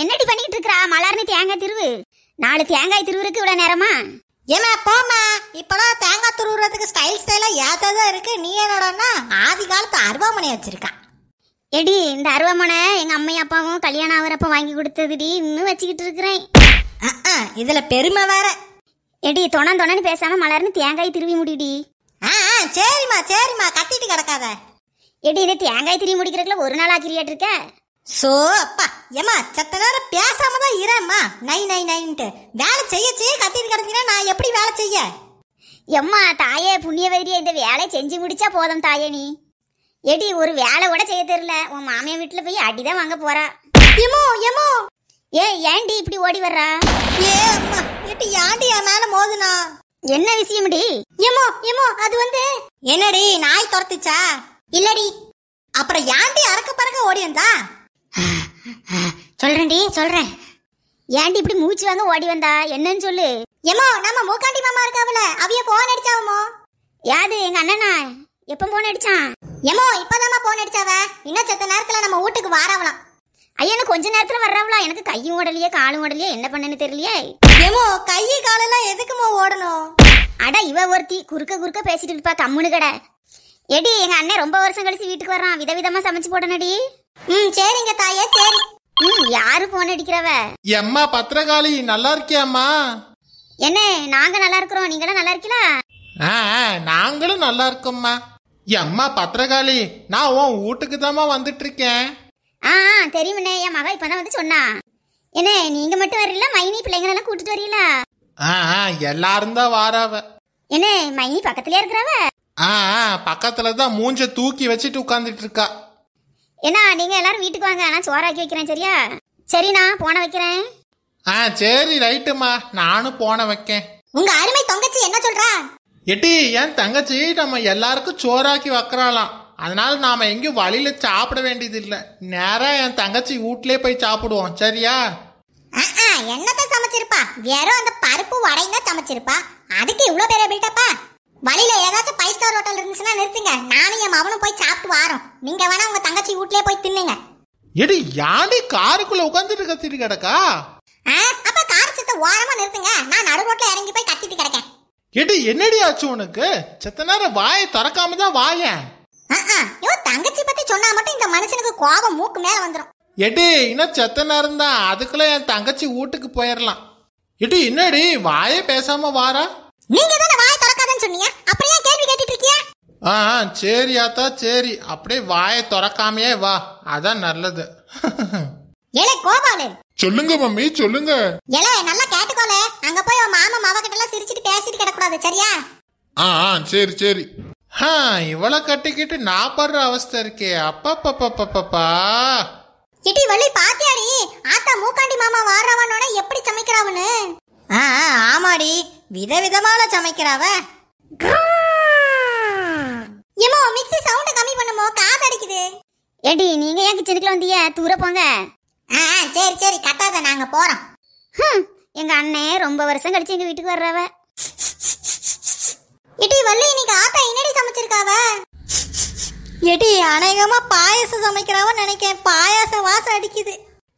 என்னடி பண்ணிட்டு இருக்கா மலர்னு தேங்காய் திருவு நாலு தேங்காய் திருவுருக்கு இவ்வளவு நேரமா ஏமா போமா இப்பெல்லாம் தேங்காய் துருவுறதுக்கு ஸ்டைல் ஸ்டைலாக ஏதாவது இருக்கு நீ என்னடனா ஆதி காலத்து அருவாமனை வச்சிருக்கான் எடி இந்த அருவாமனை எங்கள் அம்மா அப்பாவும் கல்யாணம் ஆகிறப்ப வாங்கி கொடுத்ததுடி இன்னும் வச்சுக்கிட்டு இருக்கிறேன் இதில் பெருமை வேற எடி தொணம் தொணன்னு பேசாமல் மலர்னு தேங்காய் திருவி முடிடி ஆ சரிம்மா சரிம்மா கட்டிட்டு கிடக்காத எடி இந்த தேங்காய் திருவி முடிக்கிறதுக்குள்ள ஒரு நாள் ஆக்கிரியாட்டு இருக்க சோ அப்பா ஏமா சத்த நேரம் பேசாம தான் இரம்மா நை நை நைன்ட்டு வேலை செய்ய செய்ய கத்திட்டு கிடந்தீங்க நான் எப்படி வேலை செய்ய எம்மா தாயே புண்ணிய வெதிரியே இந்த வேலையை செஞ்சு முடிச்சா போதும் தாயே நீ எடி ஒரு வேலை கூட செய்ய தெரியல உன் மாமியா வீட்டில் போய் அடிதான் வாங்க போறா எமோ எமோ ஏ ஏண்டி இப்படி ஓடி வர்றா ஏ அம்மா எட்டி யாண்டி மேல மோதுனா என்ன விஷயம்டி எமோ எமோ அது வந்து என்னடி நாய் துரத்துச்சா இல்லடி அப்புறம் ஏன்டி அறக்க பறக்க ஓடி வந்தா டி சொல்றேன் ஏன்டி இப்படி மூச்சு வாங்க ஓடி வந்தா என்னன்னு சொல்லு ஏமோ நம்ம மூக்காண்டி மாமா இருக்காவல அவைய போன் அடிச்சாவமோ யாது எங்க அண்ணனா எப்ப போன் அடிச்சான் ஏமோ இப்பதாமா போன் அடிச்சாவ இன்னும் செத்த நேரத்துல நம்ம வீட்டுக்கு வாராவலாம் ஐயனு கொஞ்ச நேரத்துல வர்றாங்களா எனக்கு கையும் ஓடலையே காலும் ஓடலையே என்ன பண்ணனு தெரியலையே ஏமோ கை காலெல்லாம் எதுக்குமோ ஓடணும் அட இவ ஒருத்தி குறுக்க குறுக்க பேசிட்டு இருப்பா கம்முனு கடை எடி எங்க அண்ணன் ரொம்ப வருஷம் கழிச்சு வீட்டுக்கு வர்றான் விதவிதமா சமைச்சு போட்டனடி ம் சரிங்க தாயே சரி ம் யாரு போன் அடிக்கிறவ எம்மா பத்திரகாளி நல்லா இருக்கியம்மா என்ன நாங்க நல்லா இருக்கிறோம் நீங்களும் நல்லா இருக்கீங்களா ஆ ஆ, நாங்களும் நல்லா இருக்கோம்மா எம்மா பத்திரகாளி நான் உன் வீட்டுக்கு தாம்மா வந்துட்டு இருக்கேன் ஆ ஆ, தெரியும்ண்ணே என் மக இப்பதான் வந்து சொன்னா என்ன நீங்க மட்டும் வரல மைனி பிள்ளைங்களெல்லாம் கூட்டிட்டு வரீல ஆ ஆ, எல்லாரும் தான் வாராவ என்ன மைனி பக்கத்துலயே இருக்கிறவ ஆ ஆ, பக்கத்துல தான் மூஞ்ச தூக்கி வச்சுட்டு உட்காந்துட்டு இருக்கா என்ன நீங்கள் எல்லாரும் வீட்டுக்கு வாங்க நான் சோறாக்கி வைக்கிறேன் சரியா சரிண்ணா போன வைக்கிறேன் ஆ சரி ரைட்டுமா நானும் போன வைக்கேன் உங்க அருமை தங்கச்சி என்ன சொல்றா எட்டி என் தங்கச்சி நம்ம எல்லாருக்கும் சோறாக்கி வைக்கிறாளாம் அதனால நாம எங்கேயும் வழியில சாப்பிட வேண்டியது இல்ல நேரா என் தங்கச்சி வீட்லயே போய் சாப்பிடுவோம் சரியா என்னத்த சமைச்சிருப்பா வெறும் அந்த பருப்பு வடையும் தான் சமைச்சிருப்பா அதுக்கு இவ்வளோ பேரை பில்டப்பா வழியில ஏதாச்சும் ஃபைவ் ஸ்டார் ஹோட்டல் இருந்துச்சுன்னா நிறுத்துங்க நானும் என் மகனும் போய் சாப்பிட்டு வரோம் நீங்க வேணா உங்க தங்கச்சி வீட்லயே போய் தின்னுங்க எடி யாண்டி காருக்குள்ள உட்கார்ந்துட்டு கத்திட்டு கிடக்கா அப்ப கார் செத்த ஓரமா நிறுத்துங்க நான் நடு ரோட்ல இறங்கி போய் கத்திட்டு கிடக்கேன் எடி என்னடி ஆச்சு உனக்கு செத்த நேரம் வாயை திறக்காம தான் வாயேன் ஐயோ தங்கச்சி பத்தி சொன்னா மட்டும் இந்த மனுஷனுக்கு கோபம் மூக்கு மேல வந்துடும் எடி இன்னும் செத்த நேரம் தான் அதுக்குள்ள என் தங்கச்சி வீட்டுக்கு போயிடலாம் எடி என்னடி வாயே பேசாம வாரா நீங்க வேணாம்னு சொன்னீங்க அப்புறம் ஏன் கேள்வி கேட்டுட்டு இருக்கியா ஆ சரி ஆத்தா சரி அப்படியே வாயை திறக்காமையே வா அதான் நல்லது ஏலே கோபாலு சொல்லுங்க மம்மி சொல்லுங்க ஏலே நல்லா கேட்டுக்கோல அங்க போய் உன் மாமா மாவ கிட்ட எல்லாம் சிரிச்சிட்டு பேசிட்டு கிடக்கூடாது சரியா ஆ ஆ சரி சரி ஹா இவள கட்டிக்கிட்டு நான் படுற அவஸ்தை இருக்கே அப்பப்பப்பப்பப்பா இட்டி வள்ளி பாத்தியாடி ஆத்தா மூக்காண்டி மாமா வாரவானோட எப்படி சமைக்கிறாவனு ஆ ஆமாடி விதவிதமான சமைக்கிறாவ ஏமா மிக்ஸி சவுண்ட கம்மி பண்ணுமோ காது அடிக்குது ஏடி நீங்க ஏன் கிச்சனுக்குள்ள வந்தீங்க தூர போங்க ஆ சரி சரி கட்டாத நாங்க போறோம் எங்க அண்ணே ரொம்ப வருஷம் கழிச்சு எங்க வீட்டுக்கு வர்றவ இடி வள்ளி இன்னைக்கு ஆத்தா இன்னடி சமைச்சிருக்காவ எடி அநேகமா பாயாசம் சமைக்கிறாவன்னு நினைக்கேன் பாயாசம் வாசம் அடிக்குது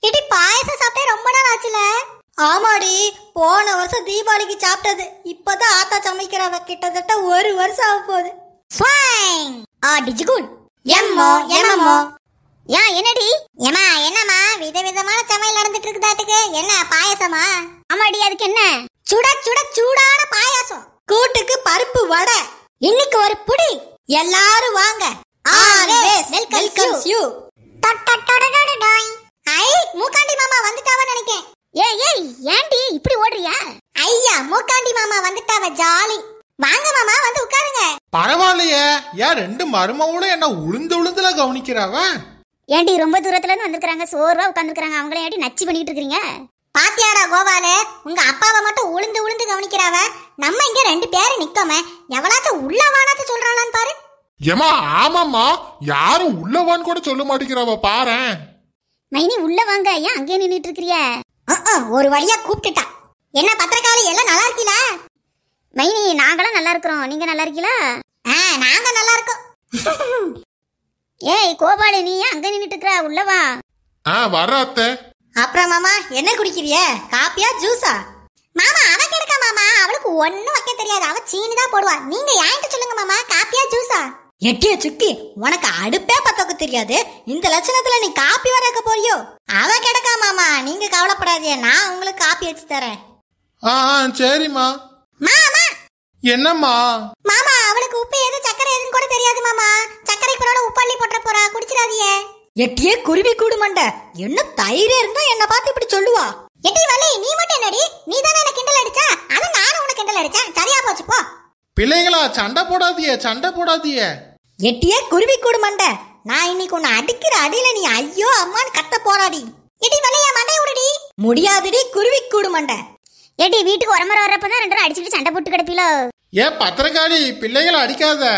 இடி பாயாசம் சாப்பிட்டே ரொம்ப நாள் ஆச்சுல ஆமாடி போன வருஷம் தீபாவளிக்கு சாப்பிட்டது இப்பதான் ஆத்தா சமைக்கிறவ கிட்டத்தட்ட ஒரு வருஷம் ஆக போகுது ஆ டிஜிகுல் எம்மோ எம்மோ யா என்னடி ஏமா என்னம்மா விதவிதமான சமையல் நடந்துட்டு இருக்குதாட்டுக்கு என்ன பாயசமா ஆமாடி அதுக்கு என்ன சுட சுட சூடான பாயாசம் கூட்டுக்கு பருப்பு வடை இன்னைக்கு ஒரு புடி எல்லாரும் வாங்க ஆல்வேஸ் வெல்கம் யூ டட் டட டட் டட் ஐ மூக்காண்டி மாமா வந்துட்டாவன்னு நினைக்கேன் ஏய் ஏய் ஏண்டி இப்படி ஓடுறியா ஐயா மூக்காண்டி மாமா வந்துட்டாவ ஜாலி வாங்க மாமா வந்து உட்காருங்க பரவாயில்லையே ஏன் ரெண்டு மருமகளும் என்ன உளுந்து உளுந்துல கவனிக்கிறாவ ஏண்டி ரொம்ப தூரத்துல இருந்து வந்திருக்காங்க சோர்வா உட்கார்ந்துருக்காங்க அவங்கள ஏன்டி நச்சு பண்ணிட்டு இருக்கீங்க பாத்தியாடா கோபாலு உங்க அப்பாவை மட்டும் உளுந்து உளுந்து கவனிக்கிறாவ நம்ம இங்க ரெண்டு பேரும் நிக்கோமே எவளாச்சும் உள்ள வானாச்சும் சொல்றாளான்னு பாரு ஏமா ஆமாம்மா யாரும் உள்ளவான்னு கூட சொல்ல மாட்டேங்கிறாவ பாரு மைனி உள்ள வாங்க ஏன் அங்கேயே நின்றுட்டு இருக்கிறிய ஒரு வழியா கூப்பிட்டுட்டா என்ன பத்திரக்காளி எல்லாம் நல்லா இருக்கீங்களா மைனி நாங்களாம் நல்லா இருக்கிறோம் நீங்க நல்லா இருக்கீங்களா ஆ நாங்க நல்லா இருக்கோம் ஏய் கோபாலு நீ அங்க நின்னுட்டு இருக்கற உள்ளவா ஆ வர அத்தை அப்புறம் மாமா என்ன குடிக்கிறிய காப்பியா ஜூஸா மாமா அவ கிடக்க மாமா அவளுக்கு ஒன்னும் வைக்க தெரியாது அவ சீனி தான் போடுவா நீங்க ஏன்ட்டு சொல்லுங்க மாமா காப்பியா ஜூஸா எட்டிய சுக்கி உனக்கு அடுப்பே பத்தக்க தெரியாது இந்த லட்சணத்துல நீ காப்பி வரக்க போறியோ அவ கிடக்கா மாமா நீங்க கவலைப்படாதீங்க நான் உங்களுக்கு காப்பி வச்சு தரேன் ஆ சரிம்மா மாமா என்னம்மா மாமா அவளுக்கு உப்பு எது சக்கரை எதுன்னு கூட தெரியாது மாமா சக்கரை பரோட உப்பள்ளி போட்டுற போறா குடிச்சிடாதியே எட்டியே குருவி கூடு மண்டை என்ன தயிரே இருந்தா என்ன பார்த்து இப்படி சொல்லுவா எட்டி வள்ளி நீ மட்டும் என்னடி நீ தானே என்ன கிண்டல் அடிச்சா அதான் நானும் உனக்கு கிண்டல் அடிச்சேன் சரியா போச்சு போ பிள்ளைகளா சண்டை போடாதிய சண்டை போடாதிய எட்டியே குருவி கூடு மண்ட நான் இன்னைக்கு உன்ன அடிக்கிற அடியில நீ ஐயோ அம்மான்னு கத்த போறாடி எடி வலைய மண்டை உடடி முடியாதுடி குருவி கூடு மண்ட எடி வீட்டுக்கு உரமர வர்றப்ப தான் ரெண்டு அடிச்சுட்டு சண்டை போட்டு கிடப்பீலோ ஏ பத்திரகாளி பிள்ளைகளை அடிக்காத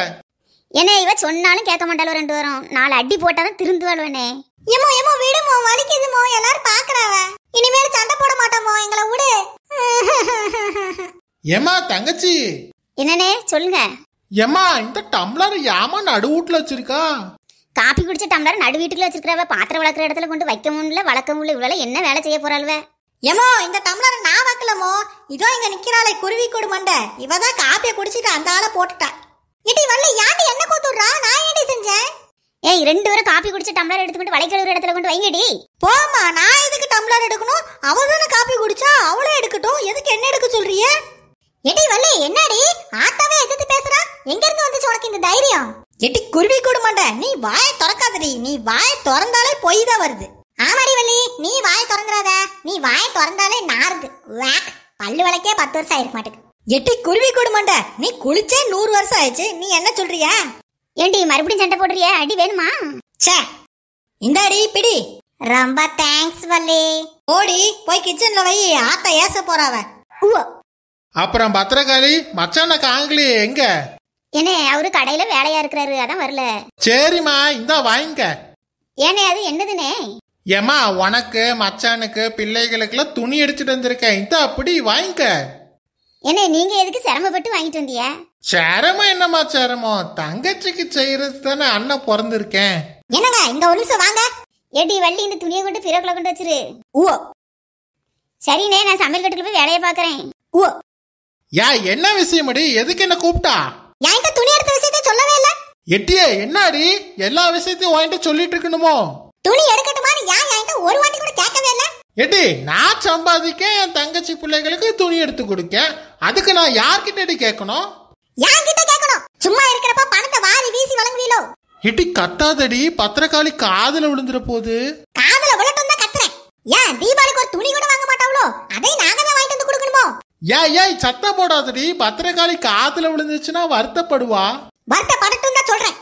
என்ன இவ சொன்னாலும் கேட்க மாட்டாலும் ரெண்டு வரும் நாலு அடி போட்டாதான் திருந்து வாழ்வனே ஏமோ ஏமோ விடுமோ வலிக்குதுமோ எல்லாரும் பாக்குறாவ இனிமேல் சண்டை போட மாட்டோமோ எங்களை விடு ஏமா தங்கச்சி என்னனே சொல்லுங்க ஏமா இந்த டம்ளர் ஏமா நடு வீட்டுல வச்சிருக்கா காப்பி குடிச்ச டம்ளர் நடு வீட்டுக்குள்ள வச்சிருக்கறவ பாத்திரம் வளர்க்குற இடத்துல கொண்டு வைக்க முடியல வளர்க்க முடியல இவ்வளவு என்ன வேலை செய்ய போறாள்வ ஏமோ இந்த டம்ளரை நான் வைக்கலமோ இதோ இங்க நிக்கிறாளே குருவி கூடு மண்டை இவதான் தான் காப்பியை குடிச்சிட்டு அந்த ஆளை போட்டுட்டா இடி வல்ல யாண்டி என்ன கூத்துறா நான் ஏடி செஞ்சேன் ஏய் ரெண்டு பேரும் காப்பி குடிச்ச டம்ளர் எடுத்துக்கிட்டு வளைக்கழுவுற இடத்துல கொண்டு வைங்கடி போமா நான் எதுக்கு டம்ளர் எடுக்கணும் அவ தானே காப்பி குடிச்சா அவளே எடுக்கட்டும் எதுக்கு என்ன எடுக்க சொல்றியே எடி வள்ளி என்னடி ஆத்தாவே எதிர்த்து பேசுறா எங்க இருந்து வந்துச்சு உனக்கு இந்த தைரியம் எட்டி குருவி கூடுமாண்ட நீ வாயை திறக்காதடி நீ வாயை திறந்தாலே பொய் தான் வருது ஆமாடி வள்ளி நீ வாயை திறந்துடாத நீ வாயை திறந்தாலே நாருது வேக் பல்லு வழக்கே பத்து வருஷம் ஆயிருக்க மாட்டேங்குது எட்டி குருவி கூட நீ குளிச்சே நூறு வருஷம் ஆயிடுச்சு நீ என்ன சொல்றியா ஏண்டி மறுபடியும் சண்டை போடுறியா அடி வேணுமா சே இந்தாடி பிடி ரொம்ப தேங்க்ஸ் வள்ளி ஓடி போய் கிச்சன்ல வை ஆத்தா ஏச போறாவ அப்புறம் பத்திரகாளி மச்சான ஆங்கிலேயே எங்க என்ன அவரு கடையில வேலையா இருக்கிறாரு அதான் வரல சரிம்மா இந்தா வாங்கிக்க ஏனே அது என்னதுனே ஏமா உனக்கு மச்சானுக்கு பிள்ளைகளுக்குலாம் துணி அடிச்சிட்டு வந்திருக்கேன் இந்த அப்படி வாங்கிக்க என்ன நீங்க எதுக்கு சிரமப்பட்டு வாங்கிட்டு வந்திய சிரமம் என்னம்மா சிரமம் தங்கச்சிக்கு செய்யறது தானே அண்ணன் பிறந்திருக்கேன் என்னங்க இந்த ஒரு நிமிஷம் வாங்க ஏடி வள்ளி இந்த துணியை கொண்டு பிறகுல கொண்டு வச்சிரு ஓ சரிண்ணே நான் சமையல் கட்டுக்கு போய் வேலையை பாக்குறேன் ஓ யா என்ன விஷயம் அடி எதுக்கு என்ன கூப்பிட்டா யாங்க துணி எடுத்த விஷயத்தை சொல்லவே இல்ல எட்டியே என்னடி எல்லா விஷயத்தையும் வாங்கிட்டு சொல்லிட்டு இருக்கணுமோ துணி எடுக்கட்டுமான்னு யார் யாங்க ஒரு வாட்டி கூட கேட்கவே இல்ல எட்டி நான் சம்பாதிக்க என் தங்கச்சி பிள்ளைகளுக்கு துணி எடுத்து கொடுக்க அதுக்கு நான் யார்கிட்ட கேட்கணும் யார்கிட்ட கேட்கணும் சும்மா இருக்கிறப்ப பணத்தை வாரி வீசி வழங்குவீலோ எட்டி கத்தாதடி பத்திரக்காளி காதுல விழுந்துற போது காதுல விழட்டும் தான் கத்துறேன் ஏன் தீபாவளிக்கு ஒரு துணி கூட வாங்க மாட்டாவளோ அதை நான் ஏய் ஏய் சத்தம் போடாதடி பத்திரகாளி காத்துல விழுந்துச்சுன்னா வருத்தப்படுவா வருத்தப்படட்டும் சொல்றேன்